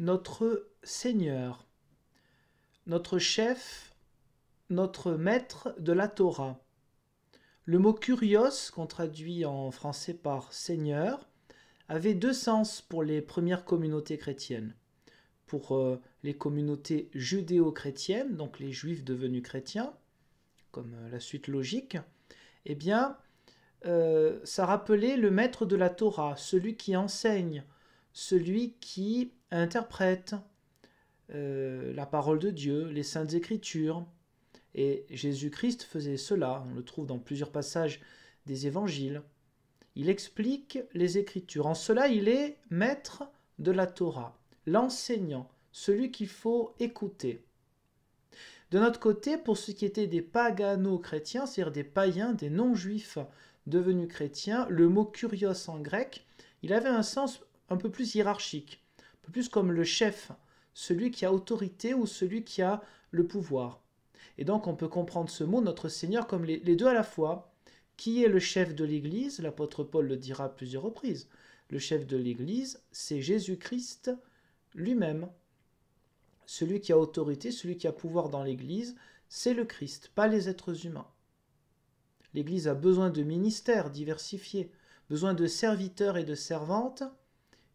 notre Seigneur, notre chef, notre maître de la Torah. Le mot curios, qu'on traduit en français par Seigneur, avait deux sens pour les premières communautés chrétiennes. Pour euh, les communautés judéo-chrétiennes, donc les juifs devenus chrétiens, comme euh, la suite logique, eh bien, euh, ça rappelait le maître de la Torah, celui qui enseigne, celui qui interprète euh, la parole de Dieu, les saintes écritures. Et Jésus-Christ faisait cela, on le trouve dans plusieurs passages des évangiles. Il explique les écritures. En cela, il est maître de la Torah, l'enseignant, celui qu'il faut écouter. De notre côté, pour ce qui était des pagano-chrétiens, c'est-à-dire des païens, des non-juifs devenus chrétiens, le mot curios en grec, il avait un sens un peu plus hiérarchique, un peu plus comme le chef, celui qui a autorité ou celui qui a le pouvoir. Et donc on peut comprendre ce mot, notre Seigneur, comme les, deux à la fois. Qui est le chef de l'Église L'apôtre Paul le dira à plusieurs reprises. Le chef de l'Église, c'est Jésus-Christ lui-même. Celui qui a autorité, celui qui a pouvoir dans l'Église, c'est le Christ, pas les êtres humains. L'Église a besoin de ministères diversifiés, besoin de serviteurs et de servantes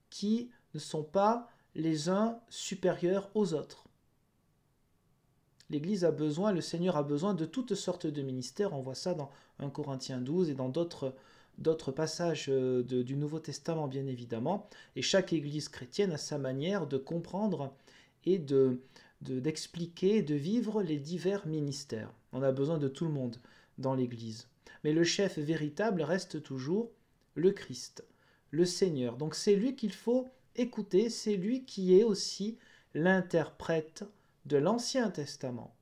qui ne sont pas les uns supérieurs aux autres. L'Église a besoin, le Seigneur a besoin de toutes sortes de ministères. On voit ça dans 1 Corinthiens 12 et dans d'autres passages euh, du Nouveau Testament, bien évidemment. Et chaque Église chrétienne a sa manière de comprendre et d'expliquer, de vivre les divers ministères. On a besoin de tout le monde dans l'Église. Mais le chef véritable reste toujours le Christ le Seigneur. Donc c'est lui qu'il faut écouter, c'est lui qui est aussi l'interprète de l'Ancien Testament.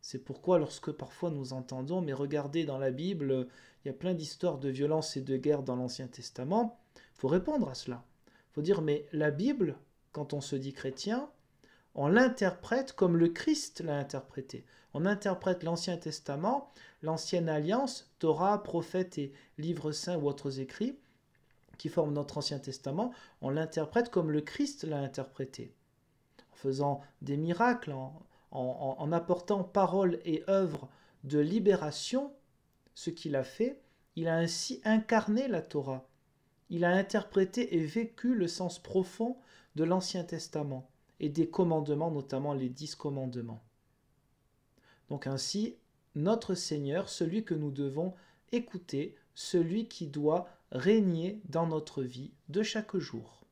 C'est pourquoi lorsque parfois nous entendons, mais regardez dans la Bible, il y a plein d'histoires de violence et de guerre dans l'Ancien Testament, faut répondre à cela. faut dire, mais la Bible, quand on se dit chrétien, on l'interprète comme le Christ l'a interprété. On interprète l'Ancien Testament, l'Ancienne Alliance, Torah, prophètes et livres saints ou autres écrits, qui forme notre Ancien Testament, on l'interprète comme le Christ l'a interprété, en faisant des miracles, en, en apportant paroles et œuvres de libération, ce qu'il a fait, il a ainsi incarné la Torah. Il a interprété et vécu le sens profond de l'Ancien Testament et des commandements, notamment les dix commandements. Donc ainsi, notre Seigneur, celui que nous devons écouter, celui qui doit régner dans notre vie de chaque jour.